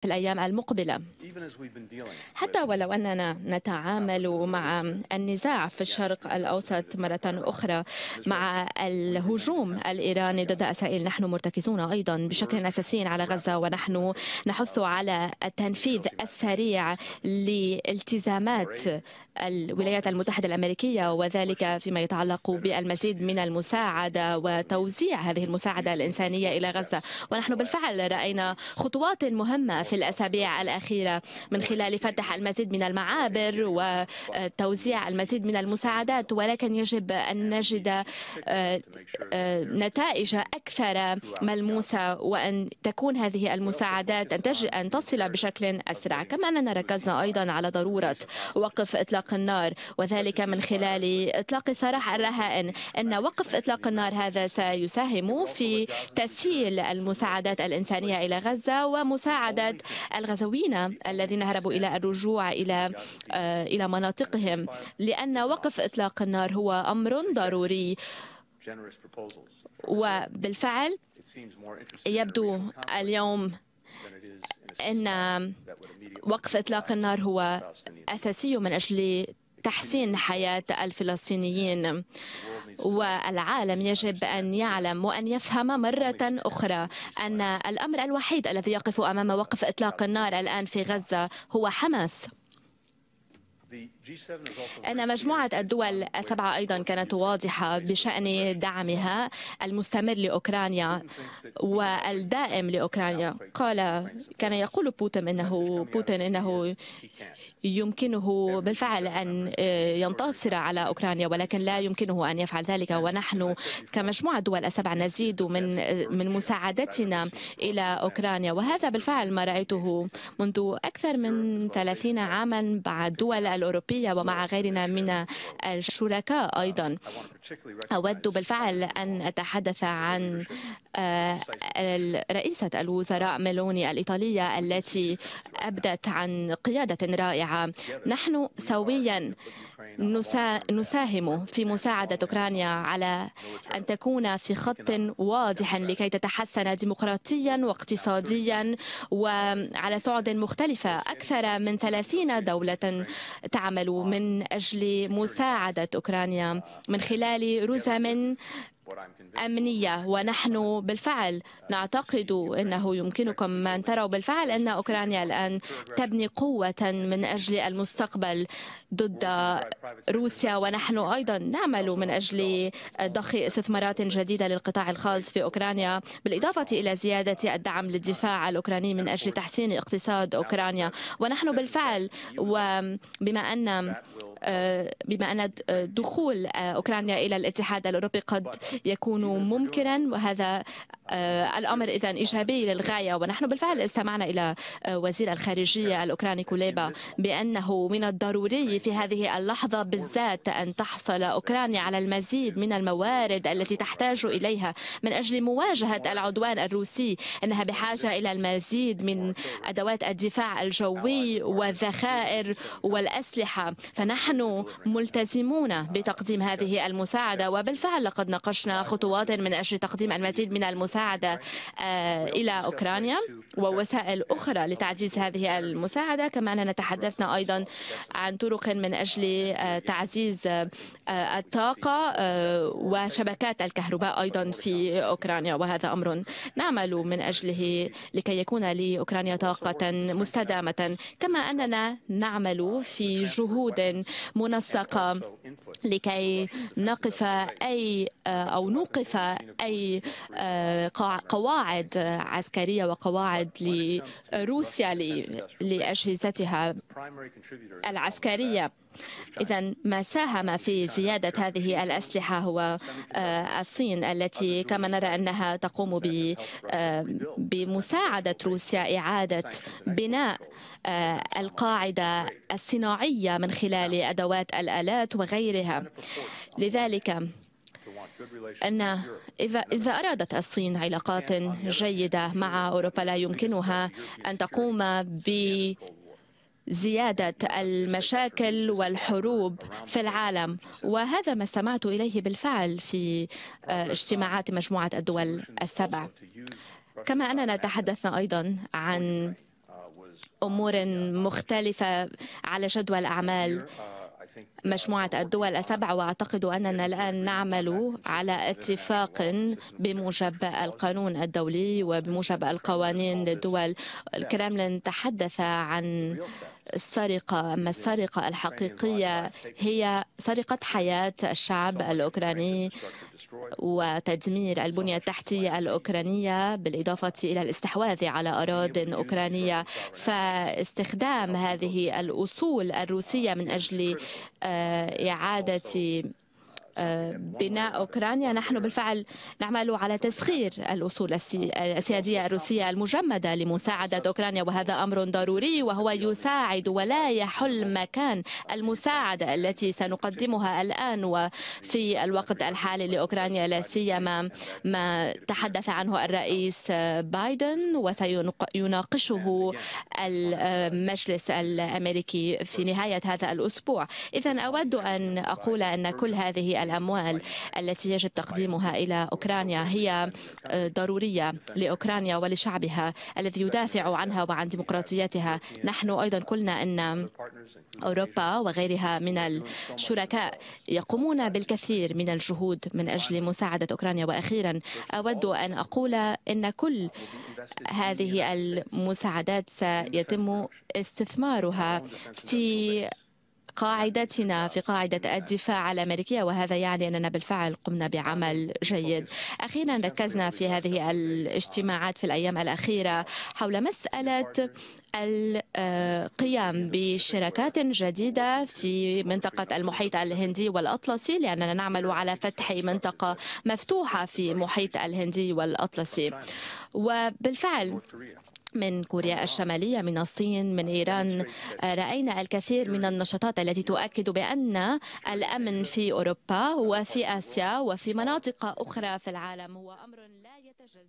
في الأيام المقبلة حتى ولو أننا نتعامل مع النزاع في الشرق الأوسط مرة أخرى مع الهجوم الإيراني ضد إسرائيل نحن مرتكزون أيضا بشكل أساسي على غزة ونحن نحث uh, على التنفيذ السريع لالتزامات الولايات المتحدة الأمريكية وذلك فيما يتعلق بالمزيد من المساعدة وتوزيع هذه المساعدة الإنسانية إلى غزة ونحن بالفعل رأينا خطوات مهمة في الأسابيع الأخيرة من خلال فتح المزيد من المعابر وتوزيع المزيد من المساعدات ولكن يجب أن نجد آه، آه، نتائج أكثر ملموسة وأن تكون هذه المساعدات أن, أن تصل بشكل أسرع كما أننا ركزنا أيضا على ضرورة وقف إطلاق النار وذلك من خلال إطلاق سراح الرهائن أن وقف إطلاق النار هذا سيساهم في تسهيل المساعدات الإنسانية إلى غزة ومساعدة الغزويين الذين هربوا إلى الرجوع إلى آه، إلى مناطقهم لأن وقف إطلاق النار هو أمر ضروري وبالفعل يبدو اليوم أن وقف إطلاق النار هو أساسي من أجل تحسين حياة الفلسطينيين والعالم يجب أن يعلم وأن يفهم مرة أخرى أن الأمر الوحيد الذي يقف أمام وقف إطلاق النار الآن في غزة هو حماس أن مجموعة الدول السبعة أيضا كانت واضحة بشأن دعمها المستمر لأوكرانيا والدائم لأوكرانيا قال كان يقول بوتين إنه بوتين إنه يمكنه بالفعل أن ينتصر على أوكرانيا ولكن لا يمكنه أن يفعل ذلك ونحن كمجموعة دول السبعة نزيد من من مساعدتنا إلى أوكرانيا وهذا بالفعل ما رأيته منذ أكثر من 30 عاما بعد الدول الأوروبية الدولية ومع غيرنا من الشركاء أيضا أود بالفعل أن أتحدث عن آه، رئيسة الوزراء ميلوني الإيطالية التي أبدت عن قيادة رائعة نحن سويا نساهم في مساعدة أوكرانيا على أن تكون في خط واضح لكي تتحسن ديمقراطيا واقتصاديا وعلى صعد مختلفة أكثر من 30 دولة تعمل من أجل مساعدة أوكرانيا من خلال خلال رزم أمنية ونحن بالفعل نعتقد أنه يمكنكم أن تروا بالفعل أن أوكرانيا الآن تبني قوة من أجل المستقبل ضد روسيا ونحن أيضا نعمل من أجل ضخ استثمارات جديدة للقطاع الخاص في أوكرانيا بالإضافة إلى زيادة الدعم للدفاع الأوكراني من أجل تحسين اقتصاد أوكرانيا ونحن بالفعل وبما أن آه، بما أن آه، دخول آه، أوكرانيا إلى الاتحاد الأوروبي قد يكون ممكنا وهذا آه، الأمر إذا إيجابي للغاية ونحن بالفعل استمعنا إلى آه، وزير الخارجية نعم. الأوكراني كوليبا بأنه من الضروري في هذه اللحظة بالذات أن تحصل أوكرانيا على المزيد من الموارد التي تحتاج إليها من أجل مواجهة العدوان الروسي إنها بحاجة إلى المزيد من أدوات الدفاع الجوي والذخائر والأسلحة فنحن ملتزمون بتقديم هذه المساعدة وبالفعل لقد ناقشنا خطوات من أجل تقديم المزيد من المساعدة المساعدة آه، إلى أوكرانيا ووسائل أخرى لتعزيز هذه المساعدة كما أننا تحدثنا أيضا عن طرق من أجل آه، تعزيز آه، الطاقة وشبكات الكهرباء أيضا في أوكرانيا وهذا أمر نعمل من أجله لكي يكون لأوكرانيا طاقة مستدامة كما أننا نعمل في جهود منسقة لكي نقف أي أو نوقف أي آه، قواعد عسكرية وقواعد لروسيا لأجهزتها العسكرية إذا ما ساهم في زيادة هذه الأسلحة هو آه، الصين التي كما نرى أنها تقوم آه، بمساعدة روسيا إعادة بناء القاعدة الصناعية من خلال أدوات الآلات وغيرها لذلك أن إذا, أرادت الصين علاقات جيدة مع أوروبا لا يمكنها أن تقوم ب زيادة المشاكل والحروب في العالم وهذا ما استمعت إليه بالفعل في آه، اجتماعات مجموعة الدول السبع كما أننا تحدثنا أيضا عن أمور مختلفة على جدول أعمال مجموعة الدول السبع وأعتقد أننا الآن نعمل على اتفاق بموجب القانون الدولي وبموجب القوانين للدول الكرملين تحدث عن السرقة أما السرقة الحقيقية هي سرقة حياة الشعب الأوكراني وتدمير البنية التحتية الأوكرانية بالإضافة إلى الاستحواذ على أراضٍ أوكرانية فاستخدام هذه الأصول الروسية من أجل آه، إعادة بناء أوكرانيا نحن بالفعل نعمل على تسخير الأصول السيادية الروسية المجمدة لمساعدة أوكرانيا وهذا أمر ضروري وهو يساعد ولا يحل مكان المساعدة التي سنقدمها الآن وفي الوقت الحالي لأوكرانيا لا سيما ما تحدث عنه الرئيس بايدن وسيناقشه المجلس الأمريكي في نهاية هذا الأسبوع إذا أود أن أقول أن كل هذه الأموال التي يجب تقديمها إلى أوكرانيا هي آه، ضرورية لأوكرانيا ولشعبها الذي يدافع عنها وعن ديمقراطيتها نحن أيضا قلنا أن أوروبا وغيرها من الشركاء يقومون بالكثير من الجهود من أجل مساعدة أوكرانيا وأخيرا أود أن أقول أن كل هذه المساعدات سيتم استثمارها في قاعدتنا في قاعدة الدفاع الأمريكية وهذا يعني أننا بالفعل قمنا بعمل جيد أخيرا ركزنا في هذه الاجتماعات في الأيام الأخيرة حول مسألة القيام بشراكات جديدة في منطقة المحيط الهندي والأطلسي لأننا نعمل على فتح منطقة مفتوحة في محيط الهندي والأطلسي وبالفعل من كوريا الشمالية من الصين من إيران رأينا الكثير من النشاطات التي تؤكد بأن الأمن في أوروبا وفي آسيا وفي مناطق أخرى في العالم هو أمر لا يتجزأ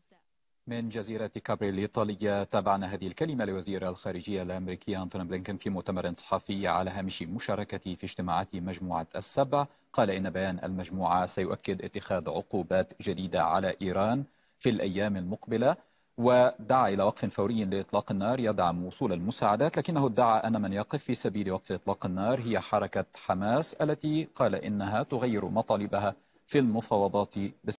من جزيرة كابري الإيطالية تابعنا هذه الكلمة لوزير الخارجية الأمريكي أنتون بلينكن في مؤتمر صحفي على هامش مشاركته في اجتماعات مجموعة السبع قال إن بيان المجموعة سيؤكد اتخاذ عقوبات جديدة على إيران في الأيام المقبلة ودعا إلى وقف فوري لإطلاق النار يدعم وصول المساعدات لكنه ادعى أن من يقف في سبيل وقف إطلاق النار هي حركة حماس التي قال إنها تغير مطالبها في المفاوضات